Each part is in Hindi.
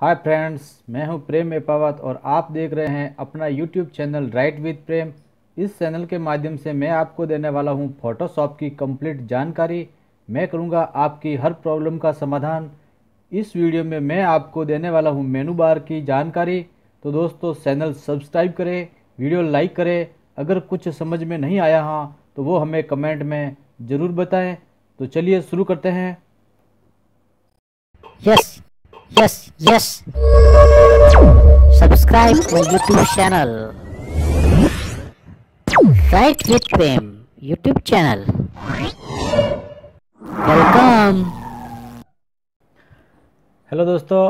हाय फ्रेंड्स मैं हूं प्रेम एपावत और आप देख रहे हैं अपना YouTube channel right with Prem इस चैनल के माध्यम से मैं आपको देने वाला हूं फोटोशॉप की कंप्लीट जानकारी मैं करूंगा आपकी हर प्रॉब्लम का समाधान इस वीडियो में मैं आपको देने वाला हूं मेनू बार की जानकारी तो दोस्तों चैनल सब्सक्राइब करें वीडियो लाइक करें अगर कुछ समझ में नहीं आया हाँ तो वो हमें कमेंट में ज़रूर बताएँ तो चलिए शुरू करते हैं yes yes. Yes, yes. Subscribe my YouTube channel. Right with them YouTube channel. Welcome. Hello दोस्तों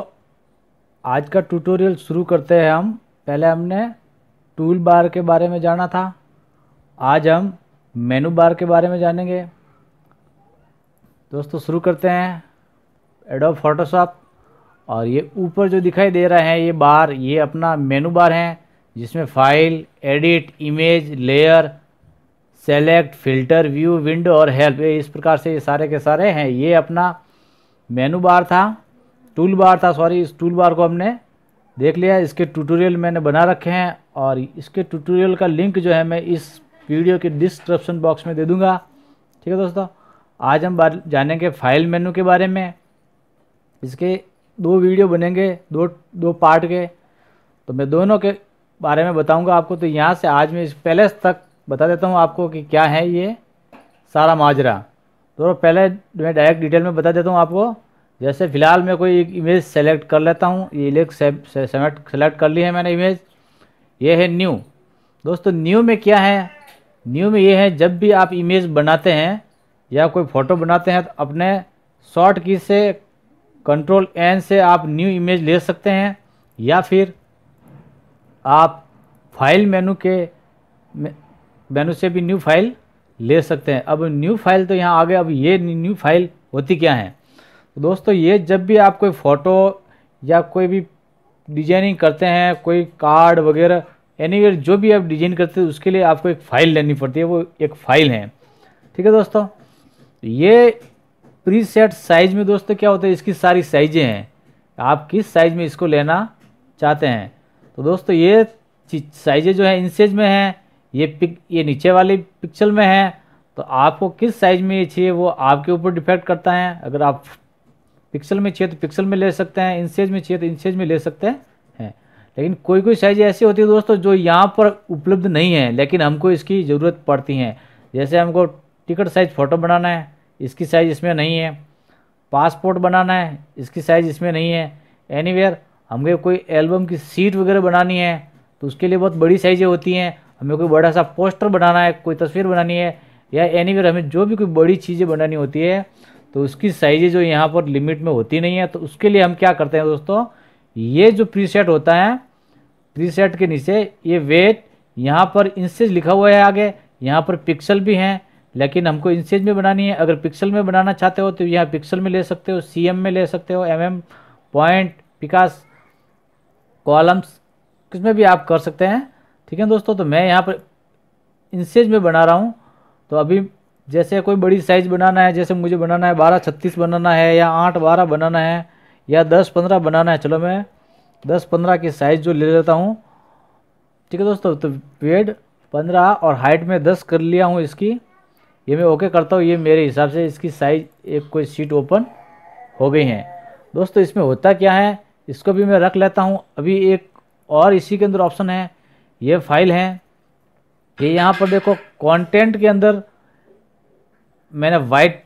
आज का ट्यूटोरियल शुरू करते हैं हम पहले हमने टूल बार के बारे में जाना था आज हम मेनू बार के बारे में जानेंगे दोस्तों शुरू करते हैं एडोब फोटोशॉप और ये ऊपर जो दिखाई दे रहा है ये बार ये अपना मेनू बार है जिसमें file edit image layer select filter view window और हेल्प इस प्रकार से ये सारे के सारे हैं ये अपना मेनू बार था टूल बार था सॉरी इस टूल बार को हमने देख लिया इसके ट्यूटोरियल मैंने बना रखे हैं और इसके ट्यूटोरियल का लिंक जो है मैं इस वीडियो के डिस्क्रिप्शन बॉक्स में दे दूंगा ठीक है दोस्तों आज हम बात जानेंगे फाइल मेनू के बारे में इसके दो वीडियो बनेंगे दो दो पार्ट के तो मैं दोनों के बारे में बताऊंगा आपको तो यहाँ से आज मैं इस तक बता देता हूँ आपको कि क्या है ये सारा माजरा तो पहले मैं डायरेक्ट डिटेल में बता देता हूँ आपको जैसे फ़िलहाल मैं कोई एक इमेज सेलेक्ट कर लेता हूँ ये इलेक्ट सेलेक्ट सेलेक्ट कर ली है मैंने इमेज ये है न्यू दोस्तों न्यू में क्या है न्यू में ये है जब भी आप इमेज बनाते हैं या कोई फ़ोटो बनाते हैं तो अपने शॉर्ट की से कंट्रोल एन से आप न्यू इमेज ले सकते हैं या फिर आप फाइल मेनू के मेनू से भी न्यू फाइल ले सकते हैं अब न्यू फाइल तो यहाँ आ गए अब ये न्यू फाइल होती क्या है तो दोस्तों ये जब भी आप कोई फ़ोटो या कोई भी डिजाइनिंग करते हैं कोई कार्ड वगैरह वेयर जो भी आप डिजाइन करते हैं उसके लिए आपको एक फ़ाइल लेनी पड़ती है वो एक फ़ाइल है ठीक है दोस्तों ये प्री सेट साइज में दोस्तों क्या होता है इसकी सारी साइजें हैं आप किस साइज में इसको लेना चाहते हैं तो दोस्तों ये साइजें जो है इंसेज में हैं ये पिक ये नीचे वाले पिक्सल में हैं तो आपको किस साइज में ये चाहिए वो आपके ऊपर डिपेंड करता है अगर आप पिक्सल में चाहिए तो पिक्सल में ले सकते हैं इंसेज में चाहिए तो इंसेज में ले सकते हैं लेकिन कोई कोई साइज ऐसी होती है दोस्तों जो यहाँ पर उपलब्ध नहीं है लेकिन हमको इसकी ज़रूरत पड़ती है जैसे हमको टिकट साइज फ़ोटो बनाना है इसकी साइज़ इसमें नहीं है पासपोर्ट बनाना है इसकी साइज़ इसमें नहीं है एनी हमें कोई एल्बम की सीट वगैरह बनानी है तो उसके लिए बहुत बड़ी साइज़ें होती हैं हमें कोई बड़ा सा पोस्टर बनाना है कोई तस्वीर बनानी है या एनी हमें जो भी कोई बड़ी चीज़ें बनानी होती है तो उसकी साइज़ें जो यहाँ पर लिमिट में होती नहीं है तो उसके लिए हम क्या करते हैं दोस्तों ये जो प्रीसेट होता है प्रीसेट के नीचे ये वेट यहाँ पर इंसेज लिखा हुआ है आगे यहाँ पर पिक्सल भी हैं लेकिन हमको इंसेज में बनानी है अगर पिक्सल में बनाना चाहते हो तो यहाँ पिक्सल में ले सकते हो सी में ले सकते हो M M point picas columns किसमें भी आप कर सकते हैं ठीक है दोस्तों तो मैं यहाँ पर इंसेज में बना रहा हूँ तो अभी जैसे कोई बड़ी साइज़ बनाना है जैसे मुझे बनाना है बारह छत्तीस बनाना है या आठ बारह बनाना है या दस पंद्रह बनाना है चलो मैं दस पंद्रह की साइज़ जो ले लेता हूँ ठीक है दोस्तों तो वेड पंद्रह और हाइट में दस कर लिया हूँ इसकी ये मैं ओके करता हूँ ये मेरे हिसाब से इसकी साइज एक कोई सीट ओपन हो गई है दोस्तों इसमें होता क्या है इसको भी मैं रख लेता हूँ अभी एक और इसी के अंदर ऑप्शन है ये फाइल है ये यहाँ पर देखो कंटेंट के अंदर मैंने वाइट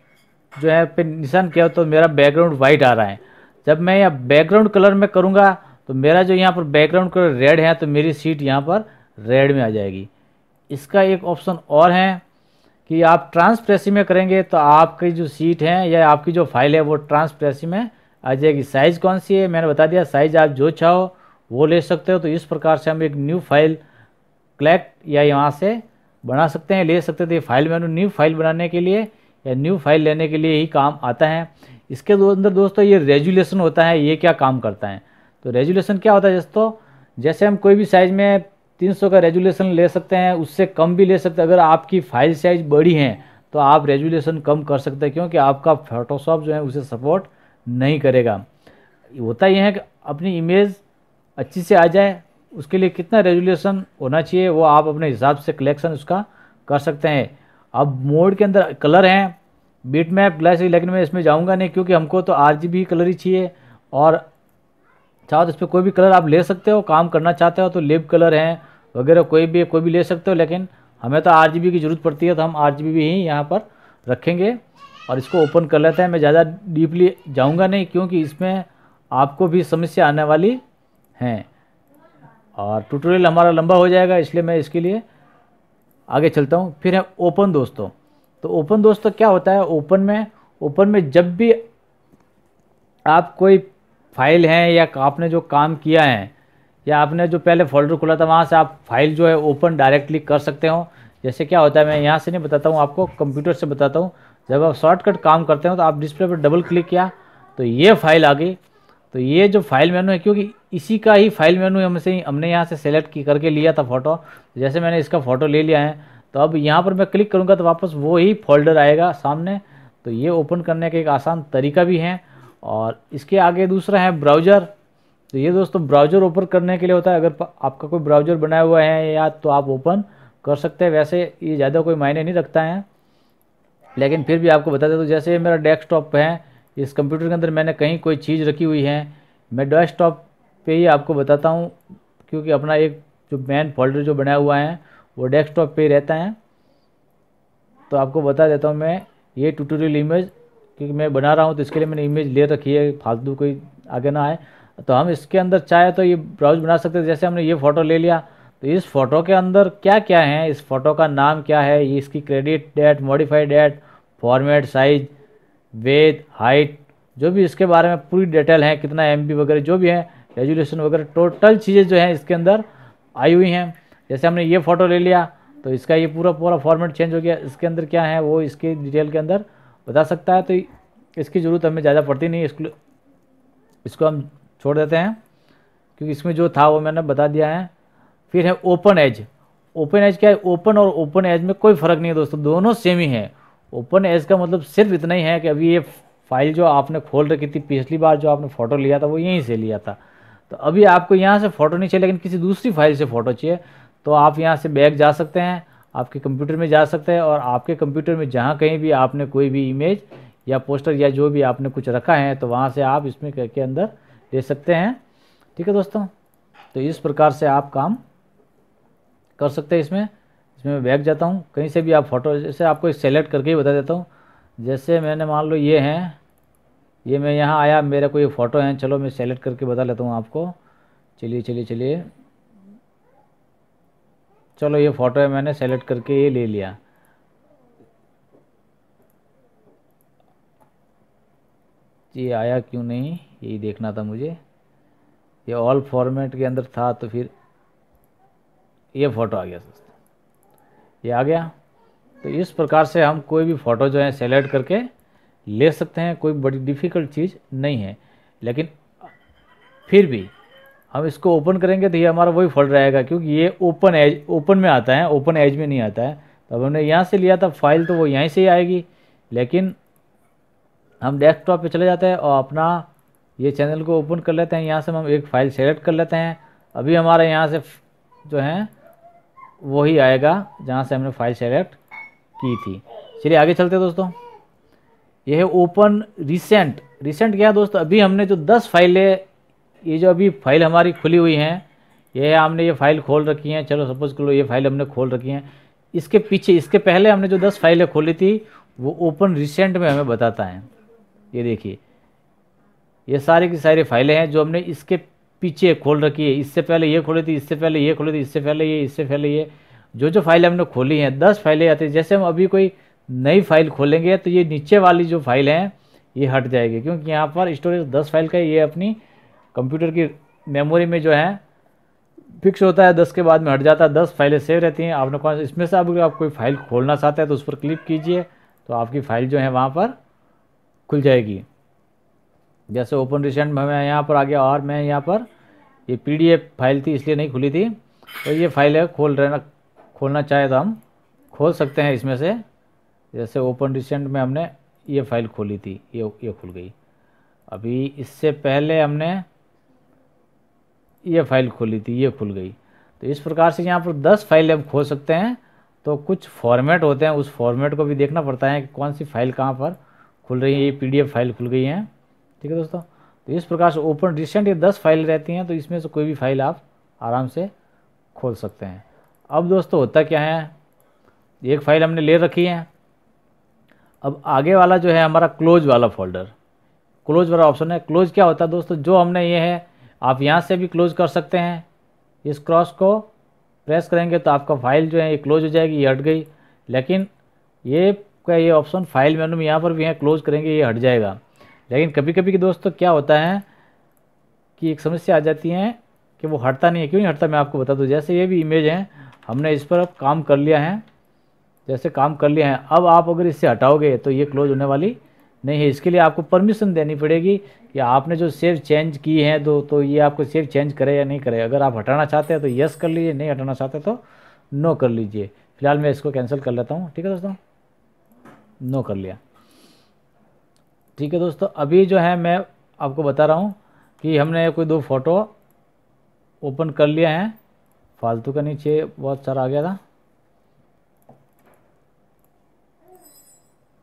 जो है पे निशान किया तो मेरा बैकग्राउंड वाइट आ रहा है जब मैं यहाँ बैकग्राउंड कलर में करूँगा तो मेरा जो यहाँ पर बैकग्राउंड कलर रेड है तो मेरी सीट यहाँ पर रेड में आ जाएगी इसका एक ऑप्शन और है कि आप ट्रांसप्रेसी में करेंगे तो आपकी जो सीट है या आपकी जो फाइल है वो ट्रांसप्रेसी में आ जाएगी साइज़ कौन सी है मैंने बता दिया साइज़ आप जो चाहो वो ले सकते हो तो इस प्रकार से हम एक न्यू फाइल कलेक्ट या यहाँ से बना सकते हैं ले सकते थे तो फाइल मेनू न्यू फाइल बनाने के लिए या न्यू फाइल लेने के लिए ही काम आता है इसके अंदर दोस्तों ये रेजुलेशन होता है ये क्या काम करता है तो रेजुलेशन क्या होता है दोस्तों जैसे हम कोई भी साइज़ में 300 का रेजुलेशन ले सकते हैं उससे कम भी ले सकते हैं अगर आपकी फाइल साइज़ बड़ी है तो आप रेजुलेशन कम कर सकते हैं क्योंकि आपका फोटोशॉप जो है उसे सपोर्ट नहीं करेगा होता यह है कि अपनी इमेज अच्छी से आ जाए उसके लिए कितना रेजुलेशन होना चाहिए वो आप अपने हिसाब से कलेक्शन उसका कर सकते हैं अब मोड के अंदर कलर हैं बीट मैप ग्लास लेकिन मैं इसमें जाऊंगा नहीं क्योंकि हमको तो आर कलर ही चाहिए और चाहो तो इस पर कोई भी कलर आप ले सकते हो काम करना चाहते हो तो लिप कलर हैं वगैरह कोई भी कोई भी ले सकते हो लेकिन हमें तो आर की ज़रूरत पड़ती है तो हम आर भी ही यहाँ पर रखेंगे और इसको ओपन कर लेते हैं मैं ज़्यादा डीपली जाऊँगा नहीं क्योंकि इसमें आपको भी समस्या आने वाली हैं और ट्यूटोरियल हमारा लंबा हो जाएगा इसलिए मैं इसके लिए आगे चलता हूँ फिर है ओपन दोस्तों तो ओपन दोस्तों क्या होता है ओपन में ओपन में जब भी आप कोई फाइल हैं या आपने जो काम किया है या आपने जो पहले फोल्डर खोला था वहाँ से आप फाइल जो है ओपन डायरेक्टली कर सकते हो जैसे क्या होता है मैं यहाँ से नहीं बताता हूँ आपको कंप्यूटर से बताता हूँ जब आप शॉर्टकट काम करते हो तो आप डिस्प्ले पर डबल क्लिक किया तो ये फाइल आ गई तो ये जो फाइल मेनू है क्योंकि इसी का ही फाइल मेनू हमसे हमने यहाँ से सेलेक्ट की करके लिया था फ़ोटो जैसे मैंने इसका फ़ोटो ले लिया है तो अब यहाँ पर मैं क्लिक करूँगा तो वापस वो ही फोल्डर आएगा सामने तो ये ओपन करने का एक आसान तरीका भी है और इसके आगे दूसरा है ब्राउज़र तो ये दोस्तों ब्राउज़र ओपन करने के लिए होता है अगर आपका कोई ब्राउज़र बनाया हुआ है या तो आप ओपन कर सकते हैं वैसे ये ज़्यादा कोई मायने नहीं रखता है लेकिन फिर भी आपको बता दें तो जैसे मेरा डेस्कटॉप है इस कंप्यूटर के अंदर मैंने कहीं कोई चीज़ रखी हुई है मैं डेस्कटॉप पे ही आपको बताता हूँ क्योंकि अपना एक जो मैन फोल्डर जो बनाया हुआ है वो डेस्कटॉप पे ही रहता है तो आपको बता देता हूँ मैं ये ट्यूटोरियल इमेज क्योंकि मैं बना रहा हूँ तो इसके लिए मैंने इमेज ले रखी है फालतू कोई आगे ना आए तो हम इसके अंदर चाहे तो ये ब्राउज बना सकते हैं जैसे हमने ये फ़ोटो ले लिया तो इस फ़ोटो के अंदर क्या क्या है इस फ़ोटो का नाम क्या है इसकी created date modified date format size width height जो भी इसके बारे में पूरी डिटेल है कितना एम वगैरह जो भी है रेजुलेशन वगैरह टोटल चीज़ें जो हैं इसके अंदर आई हुई हैं जैसे हमने ये फ़ोटो ले लिया तो इसका ये पूरा पूरा फॉर्मेट चेंज हो गया इसके अंदर क्या है वो इसके डिटेल के अंदर बता सकता है तो इसकी ज़रूरत हमें ज़्यादा पड़ती नहीं इसको इसको हम छोड़ देते हैं क्योंकि इसमें जो था वो मैंने बता दिया है फिर है ओपन एज ओपन एज क्या है ओपन और ओपन एज में कोई फ़र्क नहीं है दोस्तों दोनों सेम ही है ओपन एज का मतलब सिर्फ इतना ही है कि अभी ये फाइल जो आपने खोल रखी थी पिछली बार जो आपने फ़ोटो लिया था वो यहीं से लिया था तो अभी आपको यहाँ से फ़ोटो नहीं चाहिए लेकिन किसी दूसरी फाइल से फ़ोटो चाहिए तो आप यहाँ से बैग जा सकते हैं आपके कंप्यूटर में जा सकते हैं और आपके कंप्यूटर में जहाँ कहीं भी आपने कोई भी इमेज या पोस्टर या जो भी आपने कुछ रखा है तो वहाँ से आप इसमें के अंदर ले सकते हैं ठीक है दोस्तों तो इस प्रकार से आप काम कर सकते हैं इसमें इसमें मैं बैग जाता हूँ कहीं से भी आप फोटो जैसे आपको सेलेक्ट करके ही बता देता हूँ जैसे मैंने मान लो ये हैं ये मैं यहाँ आया मेरा कोई फ़ोटो है चलो मैं सेलेक्ट करके बता लेता हूँ आपको चलिए चलिए चलिए चलो ये फ़ोटो है मैंने सेलेक्ट करके ये ले लिया ये आया क्यों नहीं यही देखना था मुझे ये ऑल फॉर्मेट के अंदर था तो फिर ये फ़ोटो आ गया दोस्तों ये आ गया तो इस प्रकार से हम कोई भी फ़ोटो जो है सेलेक्ट करके ले सकते हैं कोई बड़ी डिफ़िकल्ट चीज़ नहीं है लेकिन फिर भी हम इसको ओपन करेंगे तो ये हमारा वही फोल्डर आएगा क्योंकि ये ओपन एज ओपन में आता है ओपन एज में नहीं आता है तो अब हमने यहाँ से लिया था फाइल तो वो यहीं से ही आएगी लेकिन हम डेस्कटॉप पे चले जाते हैं और अपना ये चैनल को ओपन कर लेते हैं यहाँ से हम एक फ़ाइल सेलेक्ट कर लेते हैं अभी हमारे यहाँ से जो है वही आएगा जहाँ से हमने फ़ाइल सेलेक्ट की थी चलिए आगे चलते हैं दोस्तों यह है ओपन रिसेंट रिसेंट क्या दोस्तों अभी हमने जो दस फाइलें ये जो अभी फाइल हमारी खुली हुई हैं ये हमने ये फाइल खोल रखी हैं चलो सपोज कर लो ये फाइल हमने खोल रखी हैं इसके पीछे इसके पहले हमने जो दस फाइलें खोली थी वो ओपन रिसेंट में हमें बताता है ये देखिए ये सारे की सारी फाइलें हैं जो हमने इसके पीछे खोल रखी है इससे पहले ये खोली थी इससे पहले ये खोली थी इससे पहले ये इससे पहले ये जो जो फाइल हमने खोली हैं दस फाइलें आती हैं जैसे हम अभी कोई नई फाइल खोलेंगे तो ये नीचे वाली जो फाइल हैं ये हट जाएगी क्योंकि यहाँ पर स्टोरेज दस फाइल का ये अपनी कंप्यूटर की मेमोरी में जो है फिक्स होता है दस के बाद में हट जाता है दस फाइलें सेव रहती हैं आपने कौन इसमें से अगर आप कोई फाइल खोलना चाहते हैं तो उस पर क्लिक कीजिए तो आपकी फ़ाइल जो है वहाँ पर खुल जाएगी जैसे ओपन रिसेंट में हमें यहाँ पर आ गया और मैं यहाँ पर ये पीडीएफ फाइल थी इसलिए नहीं खुली थी तो ये फाइल है खोल रहना खोलना चाहे तो हम खोल सकते हैं इसमें से जैसे ओपन रिसेंट में हमने ये फाइल खोली थी ये ये खुल गई अभी इससे पहले हमने ये फाइल खोली थी ये खुल गई तो इस प्रकार से यहाँ पर दस फाइल हम खोल सकते हैं तो कुछ फॉर्मेट होते हैं उस फॉर्मेट को भी देखना पड़ता है कि कौन सी फाइल कहाँ पर खुल रही है ये पीडीएफ फाइल खुल गई हैं ठीक है दोस्तों तो इस प्रकार से ओपन रिसेंट ये दस फाइल रहती हैं तो इसमें से कोई भी फाइल आप आराम से खोल सकते हैं अब दोस्तों होता क्या है एक फाइल हमने ले रखी है अब आगे वाला जो है हमारा क्लोज वाला फोल्डर क्लोज वाला ऑप्शन है क्लोज क्या होता है दोस्तों जो हमने ये है आप यहाँ से भी क्लोज कर सकते हैं इस क्रॉस को प्रेस करेंगे तो आपका फाइल जो है ये क्लोज हो जाएगी ये हट गई लेकिन ये आपका ये ऑप्शन फाइल मेनू में यहाँ पर भी यहाँ क्लोज करेंगे ये हट जाएगा लेकिन कभी कभी के दोस्तों तो क्या होता है कि एक समस्या आ जाती है कि वो हटता नहीं है क्यों नहीं हटता मैं आपको बता दूँ जैसे ये भी इमेज है हमने इस पर काम कर लिया है जैसे काम कर लिया है अब आप अगर इससे हटाओगे तो ये क्लोज होने वाली नहीं है इसके लिए आपको परमिशन देनी पड़ेगी कि आपने जो सेव चेंज की है तो तो ये आपको सेव चेंज करे या नहीं करे अगर आप हटाना चाहते हैं तो यस कर लीजिए नहीं हटाना चाहते तो नो कर लीजिए फिलहाल मैं इसको कैंसिल कर लेता हूँ ठीक है दोस्तों नो कर लिया ठीक है दोस्तों अभी जो है मैं आपको बता रहा हूँ कि हमने कोई दो फ़ोटो ओपन कर लिया है फालतू का नीचे बहुत सारा आ गया था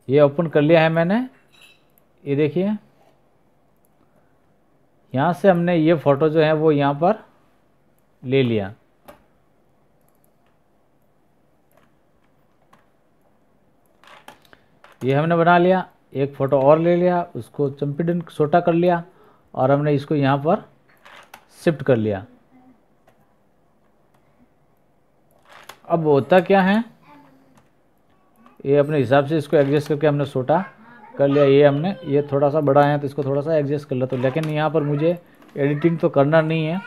ये ओपन कर लिया है मैंने ये देखिए यहाँ से हमने ये फ़ोटो जो है वो यहाँ पर ले लिया ये हमने बना लिया एक फ़ोटो और ले लिया उसको चम्पीडन छोटा कर लिया और हमने इसको यहाँ पर शिफ्ट कर लिया अब होता क्या है ये अपने हिसाब से इसको एडजस्ट करके हमने छोटा कर लिया ये हमने ये थोड़ा सा बड़ा है तो इसको थोड़ा सा एडजस्ट कर लिया तो लेकिन यहाँ पर मुझे एडिटिंग तो करना नहीं है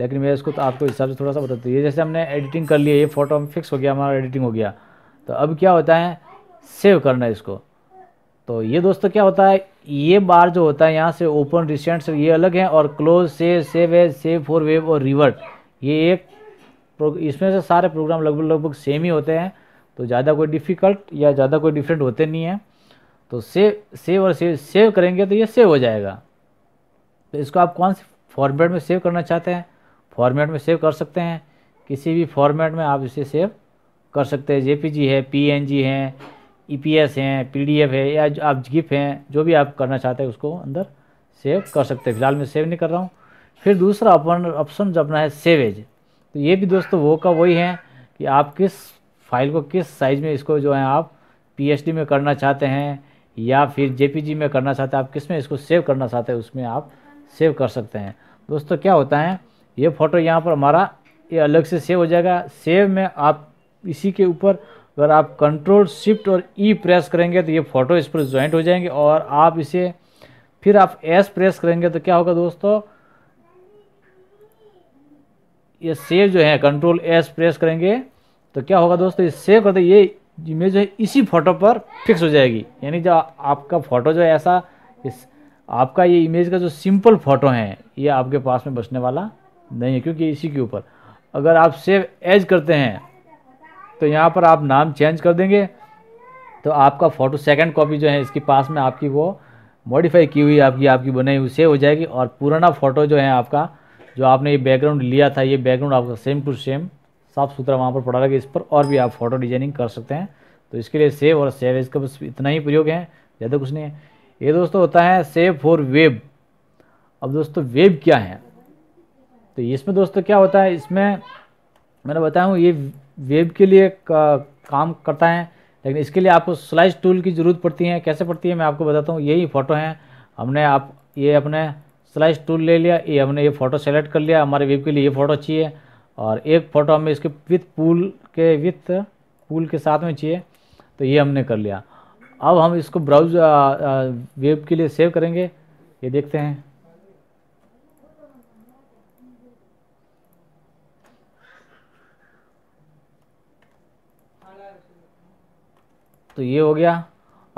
लेकिन मैं इसको तो आपको हिसाब से थोड़ा सा बताती हूँ ये जैसे हमने एडिटिंग कर लिया ये फ़ोटो हम फिक्स हो गया हमारा एडिटिंग हो गया तो अब क्या होता है सेव करना है इसको तो ये दोस्तों क्या होता है ये बार जो होता है यहाँ से ओपन रिसेंट ये अलग है और क्लोज सेव सेव है सेव फॉर वेव और रिवर्ट ये एक इसमें से सारे प्रोग्राम लगभग लगभग सेम ही होते हैं तो ज़्यादा कोई डिफ़िकल्ट या ज़्यादा कोई डिफरेंट होते नहीं हैं तो सेव सेव और सेव सेव करेंगे तो ये सेव हो जाएगा तो इसको आप कौन से फॉर्मेट में सेव करना चाहते हैं फॉर्मेट में सेव कर सकते हैं किसी भी फॉर्मेट में आप इसे सेव कर सकते हैं जेपीजी है पीएनजी है ई e हैं पी है या आप गिफ हैं जो भी आप करना चाहते हैं उसको अंदर सेव कर सकते हैं फिलहाल मैं सेव नहीं कर रहा हूँ फिर दूसरा अपन ऑप्शन जो अपना है सेवेज तो ये भी दोस्तों वो का वही है कि आप किस फाइल को किस साइज़ में इसको जो है आप पी में करना चाहते हैं या फिर जे में करना चाहते हैं आप किस में इसको सेव करना चाहते हैं उसमें आप सेव कर सकते हैं दोस्तों क्या होता है ये फ़ोटो यहाँ पर हमारा ये अलग से सेव हो जाएगा सेव में आप इसी के ऊपर अगर आप कंट्रोल शिफ्ट और ई e प्रेस करेंगे तो ये फ़ोटो इस पर ज्वाइंट हो जाएंगे और आप इसे फिर आप एस प्रेस करेंगे तो क्या होगा दोस्तों ये सेव जो है कंट्रोल एस प्रेस करेंगे तो क्या होगा दोस्तों ये सेव करते ये इमेज जो है इसी फोटो पर फिक्स हो जाएगी यानी जो आपका फ़ोटो जो है ऐसा इस आपका ये इमेज का जो सिंपल फ़ोटो है ये आपके पास में बचने वाला नहीं है क्योंकि इसी के ऊपर अगर आप सेव एज करते हैं तो यहाँ पर आप नाम चेंज कर देंगे तो आपका फ़ोटो सेकंड कॉपी जो है इसके पास में आपकी वो मॉडिफाई की हुई आपकी आपकी बनाई हुई सेव हो जाएगी और पुराना फ़ोटो जो है आपका जो आपने ये बैकग्राउंड लिया था ये बैकग्राउंड आपका सेम टू सेम साफ़ सुथरा वहाँ पर पड़ा रहेगा इस पर और भी आप फ़ोटो डिजाइनिंग कर सकते हैं तो इसके लिए सेव और सेव इसका बस इतना ही प्रयोग है ज़्यादा कुछ नहीं है ये दोस्तों होता है सेव फॉर वेब अब दोस्तों वेब क्या है तो इसमें दोस्तों क्या होता है इसमें मैंने बताया हूँ ये वेब के लिए का, काम करता है लेकिन इसके लिए आपको स्लाइस टूल की ज़रूरत पड़ती है कैसे पड़ती है मैं आपको बताता हूँ यही फ़ोटो हैं हमने आप ये अपने स्लाइस टूल ले लिया ये हमने ये फ़ोटो सेलेक्ट कर लिया हमारे वेब के लिए ये फ़ोटो चाहिए और एक फ़ोटो हमें इसके विथ पूल के विथ पूल के साथ में चाहिए तो ये हमने कर लिया अब हम इसको ब्राउज वेब के लिए सेव करेंगे ये देखते हैं तो ये हो गया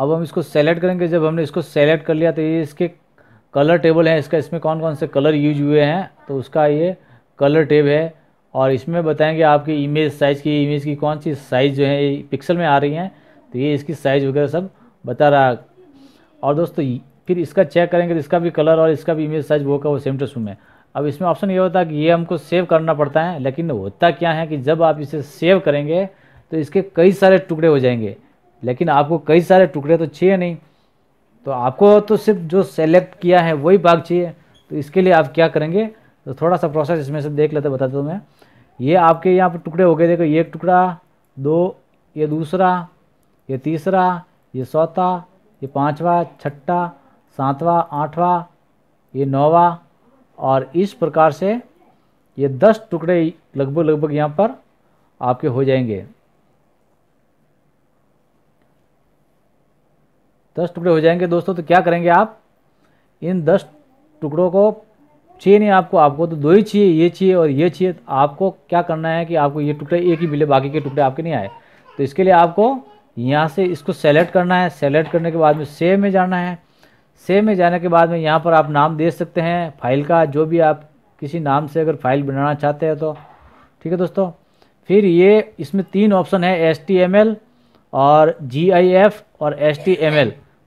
अब हम इसको सेलेक्ट करेंगे जब हमने इसको सेलेक्ट कर लिया तो ये इसके कलर टेबल है इसका इसमें कौन कौन से कलर यूज हुए हैं तो उसका ये कलर टेब है और इसमें बताएंगे आपकी इमेज साइज़ की इमेज की कौन सी साइज़ जो है पिक्सल में आ रही हैं तो ये इसकी साइज़ वगैरह सब बता रहा और दोस्तों फिर इसका चेक करेंगे तो इसका भी कलर और इसका भी इमेज साइज़ वो का वो सेम टू सेम है अब इसमें ऑप्शन ये होता है कि ये हमको सेव करना पड़ता है लेकिन होता क्या है कि जब आप इसे सेव करेंगे तो इसके कई सारे टुकड़े हो जाएंगे लेकिन आपको कई सारे टुकड़े तो चाहिए नहीं तो आपको तो सिर्फ जो सेलेक्ट किया है वही भाग चाहिए तो इसके लिए आप क्या करेंगे तो थोड़ा सा प्रोसेस इसमें से देख लेते बताते हूँ मैं ये आपके यहाँ पर टुकड़े हो गए देखो ये एक टुकड़ा दो ये दूसरा ये तीसरा ये चौथा ये पाँचवा छठा सातवा आठवा ये नौवा और इस प्रकार से ये दस टुकड़े लगभग लगभग यहाँ पर आपके हो जाएंगे दस टुकड़े हो जाएंगे दोस्तों तो क्या करेंगे आप इन दस टुकड़ों को चाहिए नहीं आपको आपको तो दो ही चाहिए ये चाहिए और ये चाहिए तो आपको क्या करना है कि आपको ये टुकड़े एक ही मिले बाकी के टुकड़े आपके नहीं आए तो इसके लिए आपको यहाँ से इसको सेलेक्ट करना है सेलेक्ट करने के बाद में सेव में जाना है सेव में जाने के बाद में यहाँ पर आप नाम दे सकते हैं फाइल का जो भी आप किसी नाम से अगर फाइल बनाना चाहते हैं तो ठीक है दोस्तों फिर ये इसमें तीन ऑप्शन है एस और जी और एस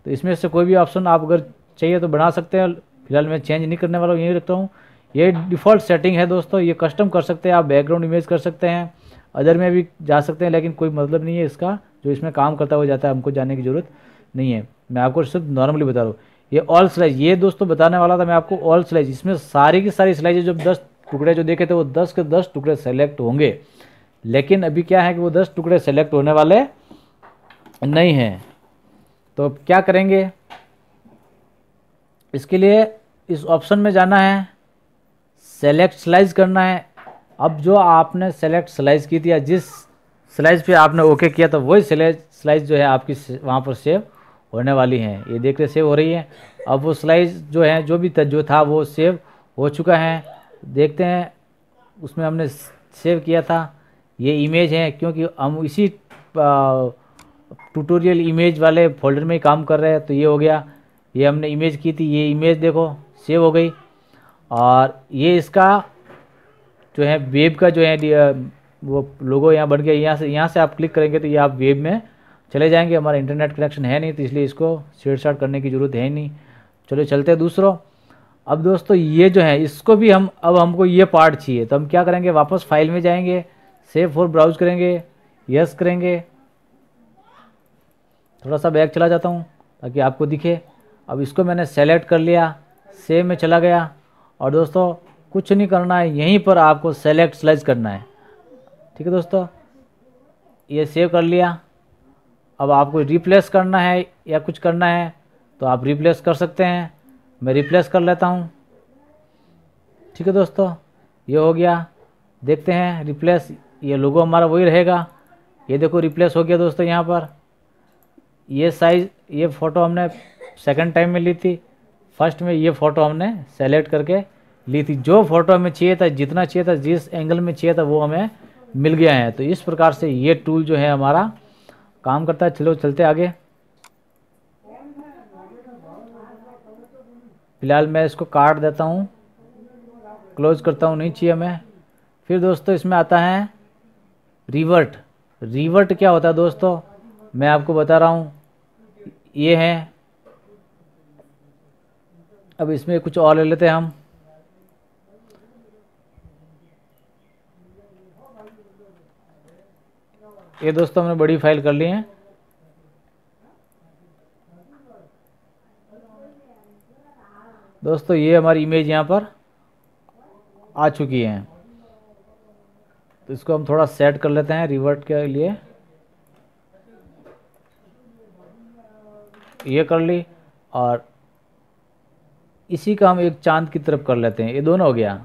तो इसमें से कोई भी ऑप्शन आप अगर चाहिए तो बढ़ा सकते हैं फिलहाल मैं चेंज नहीं करने वाला यहीं यही रखता हूँ ये डिफ़ॉल्ट सेटिंग है दोस्तों ये कस्टम कर सकते हैं आप बैकग्राउंड इमेज कर सकते हैं अदर में भी जा सकते हैं लेकिन कोई मतलब नहीं है इसका जो इसमें काम करता हुआ जाता है हमको जाने की ज़रूरत नहीं है मैं आपको सिर्फ नॉर्मली बता रहा हूँ ये ऑल स्लाइज ये दोस्तों बताने वाला था मैं आपको ऑल स्लाइज इसमें सारी की सारी स्लाइज जो दस टुकड़े जो देखे थे वो दस के दस टुकड़े सेलेक्ट होंगे लेकिन अभी क्या है कि वो दस टुकड़े सेलेक्ट होने वाले नहीं हैं तो अब क्या करेंगे इसके लिए इस ऑप्शन में जाना है सेलेक्ट स्लाइज करना है अब जो आपने सेलेक्ट स्लाइज की थी या जिस स्लाइज पे आपने ओके किया तो वही स्लाइज जो है आपकी वहाँ पर सेव होने वाली हैं ये देख रहे सेव हो रही है अब वो स्लाइज जो है जो भी जो था वो सेव हो चुका है देखते हैं उसमें हमने सेव किया था ये इमेज है क्योंकि हम इसी आ, ट्यूटोरियल इमेज वाले फोल्डर में काम कर रहे हैं तो ये हो गया ये हमने इमेज की थी ये इमेज देखो सेव हो गई और ये इसका जो है वेब का जो है वो लोगो यहाँ बढ़ गया यहाँ से यहाँ से आप क्लिक करेंगे तो ये आप वेब में चले जाएंगे हमारा इंटरनेट कनेक्शन है नहीं तो इसलिए इसको छेड़छाड़ करने की ज़रूरत है नहीं चलो चलते हैं दूसरों अब दोस्तों ये जो है इसको भी हम अब हमको ये पार्ट चाहिए तो हम क्या करेंगे वापस फाइल में जाएंगे सेव और ब्राउज करेंगे यस करेंगे थोड़ा सा बैग चला जाता हूँ ताकि आपको दिखे अब इसको मैंने सेलेक्ट कर लिया सेव में चला गया और दोस्तों कुछ नहीं करना है यहीं पर आपको सेलेक्ट स्लाइज करना है ठीक है दोस्तों ये सेव कर लिया अब आपको रिप्लेस करना है या कुछ करना है तो आप रिप्लेस कर सकते हैं मैं रिप्लेस कर लेता हूँ ठीक है दोस्तों ये हो गया देखते हैं रिप्लेस ये लोगो हमारा वही रहेगा ये देखो रिप्लेस हो गया दोस्तों यहाँ पर ये साइज़ ये फ़ोटो हमने सेकंड टाइम में ली थी फर्स्ट में ये फ़ोटो हमने सेलेक्ट करके ली थी जो फ़ोटो हमें चाहिए था जितना चाहिए था जिस एंगल में चाहिए था वो हमें मिल गया है तो इस प्रकार से ये टूल जो है हमारा काम करता है चलो चलते आगे फिलहाल मैं इसको काट देता हूँ क्लोज करता हूँ नहीं चाहिए मैं फिर दोस्तों इसमें आता है रिवर्ट रिवर्ट क्या होता है दोस्तों मैं आपको बता रहा हूँ ये हैं अब इसमें कुछ और ले लेते हैं हम ये दोस्तों हमने बड़ी फाइल कर ली है दोस्तों ये हमारी इमेज यहाँ पर आ चुकी है तो इसको हम थोड़ा सेट कर लेते हैं रिवर्ट के लिए ये कर ली और इसी का हम एक चांद की तरफ कर लेते हैं ये दोनों हो गया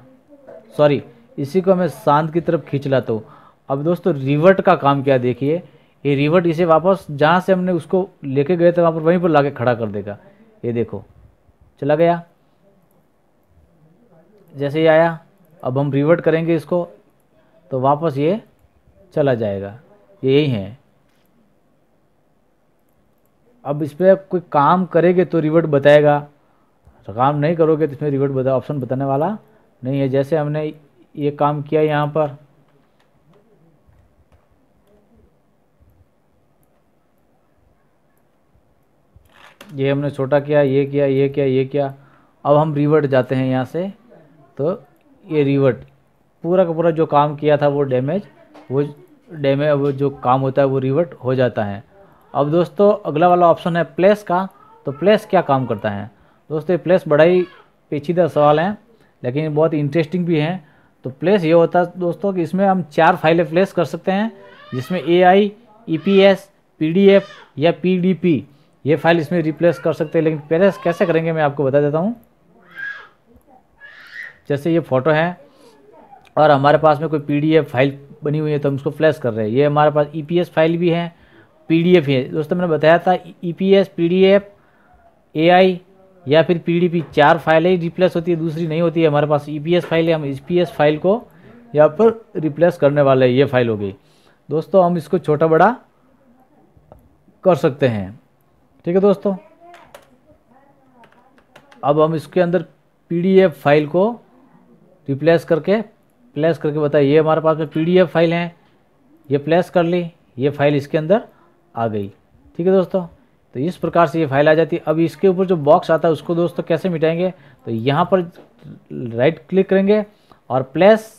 सॉरी इसी को मैं चांद की तरफ खींच लाता तो। हूँ अब दोस्तों रिवर्ट का काम क्या देखिए ये रिवर्ट इसे वापस जहाँ से हमने उसको लेके गए थे वहाँ पर वहीं पर ला खड़ा कर देगा ये देखो चला गया जैसे ही आया अब हम रिवर्ट करेंगे इसको तो वापस ये चला जाएगा यही है अब इस पर कोई काम करेंगे तो रिवर्ट बताएगा तो काम नहीं करोगे तो इसमें रिवर्ट बता ऑप्शन बताने वाला नहीं है जैसे हमने ये काम किया यहाँ पर ये हमने छोटा किया ये किया ये किया ये किया अब हम रिवर्ट जाते हैं यहाँ से तो ये रिवर्ट पूरा का पूरा जो काम किया था वो डैमेज वो डैमेज वो जो काम होता है वो रिवर्ट हो जाता है अब दोस्तों अगला वाला ऑप्शन है प्लेस का तो प्लेस क्या काम करता है दोस्तों ये प्लेस बड़ा ही पेचीदा सवाल है लेकिन बहुत इंटरेस्टिंग भी है तो प्लेस ये होता है दोस्तों कि इसमें हम चार फाइलें प्लेस कर सकते हैं जिसमें A I E P S P D F या पी डी पी ये फाइल इसमें रिप्लेस कर सकते हैं लेकिन प्लेस कैसे करेंगे मैं आपको बता देता हूँ जैसे ये फ़ोटो है और हमारे पास में कोई पी डी एफ फाइल बनी हुई है तो हम उसको फ्लैश कर रहे हैं ये हमारे पास ई पी एस फाइल भी है पीडीएफ है दोस्तों मैंने बताया था ईपीएस पीडीएफ एआई या फिर पीडीपी चार फाइलें ही रिप्लेस होती है दूसरी नहीं होती है हमारे पास ईपीएस e फाइल है हम ईपीएस e फाइल को यहाँ पर रिप्लेस करने वाले ये फाइल हो गई दोस्तों हम इसको छोटा बड़ा कर सकते हैं ठीक है दोस्तों अब हम इसके अंदर पीडीएफ फाइल को रिप्लेस करके प्लेस करके बताए ये हमारे पास में पीडीएफ फाइल है ये प्लेस कर ली ये फाइल इसके अंदर आ गई ठीक है दोस्तों तो इस प्रकार से ये फाइल आ जाती है अब इसके ऊपर जो बॉक्स आता है उसको दोस्तों कैसे मिटाएंगे तो यहाँ पर राइट क्लिक करेंगे और प्लस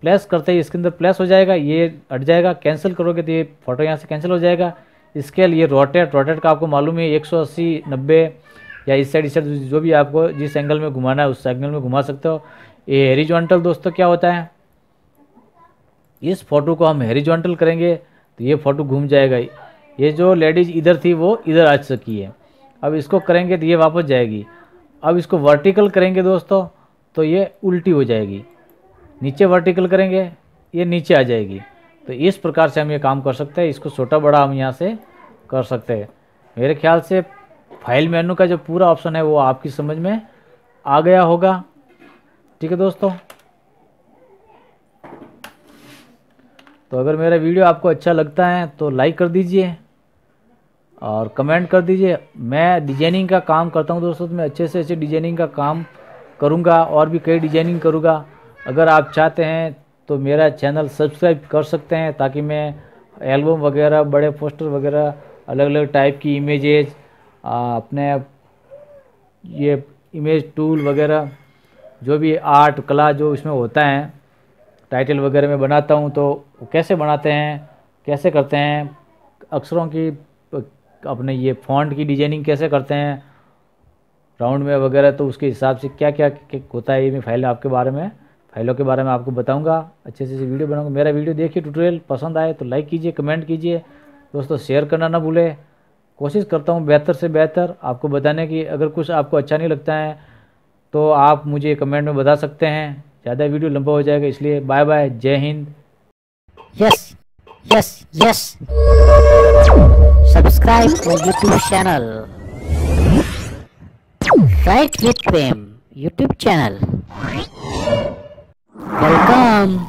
प्लस करते ही इसके अंदर प्लस हो जाएगा ये हट जाएगा कैंसिल करोगे तो ये फोटो यहाँ से कैंसिल हो जाएगा इसके ये रोटेट रोटेट का आपको मालूम है 180 नब्बे या इस साइड इस साइड जो भी आपको जिस एंगल में घुमाना है उस एंगल में घुमा सकते हो ये हेरिजॉन्टल दोस्तों क्या होता है इस फोटो को हम हेरिजॉन्टल करेंगे तो ये फोटो घूम जाएगा ये जो लेडीज इधर थी वो इधर आ चुकी है अब इसको करेंगे तो ये वापस जाएगी अब इसको वर्टिकल करेंगे दोस्तों तो ये उल्टी हो जाएगी नीचे वर्टिकल करेंगे ये नीचे आ जाएगी तो इस प्रकार से हम ये काम कर सकते हैं इसको छोटा बड़ा हम यहाँ से कर सकते हैं मेरे ख्याल से फाइल मेनू का जो पूरा ऑप्शन है वो आपकी समझ में आ गया होगा ठीक है दोस्तों तो अगर मेरा वीडियो आपको अच्छा लगता है तो लाइक कर दीजिए और कमेंट कर दीजिए मैं डिजाइनिंग का काम करता हूँ दोस्तों तो मैं अच्छे से अच्छे डिजाइनिंग का काम करूँगा और भी कई डिजाइनिंग करूँगा अगर आप चाहते हैं तो मेरा चैनल सब्सक्राइब कर सकते हैं ताकि मैं एल्बम वगैरह बड़े पोस्टर वगैरह अलग अलग टाइप की इमेजेज अपने ये इमेज टूल वगैरह जो भी आर्ट कला जो इसमें होता है टाइटल वगैरह में बनाता हूँ तो कैसे बनाते हैं कैसे करते हैं अक्षरों की तो अपने ये फॉन्ट की डिजाइनिंग कैसे करते हैं राउंड में वगैरह तो उसके हिसाब से क्या क्या होता है ये मैं फाइल आपके बारे में फाइलों के बारे में आपको बताऊंगा अच्छे से वीडियो बनाऊंगा मेरा वीडियो देखिए ट्यूटोरियल पसंद आए तो लाइक कीजिए कमेंट कीजिए दोस्तों शेयर करना ना भूलें कोशिश करता हूँ बेहतर से बेहतर आपको बताने की अगर कुछ आपको अच्छा नहीं लगता है तो आप मुझे कमेंट में बता सकते हैं ज़्यादा वीडियो लंबा हो जाएगा इसलिए बाय बाय जय हिंद yes yes yes subscribe my YouTube channel. Right with them YouTube channel. Welcome.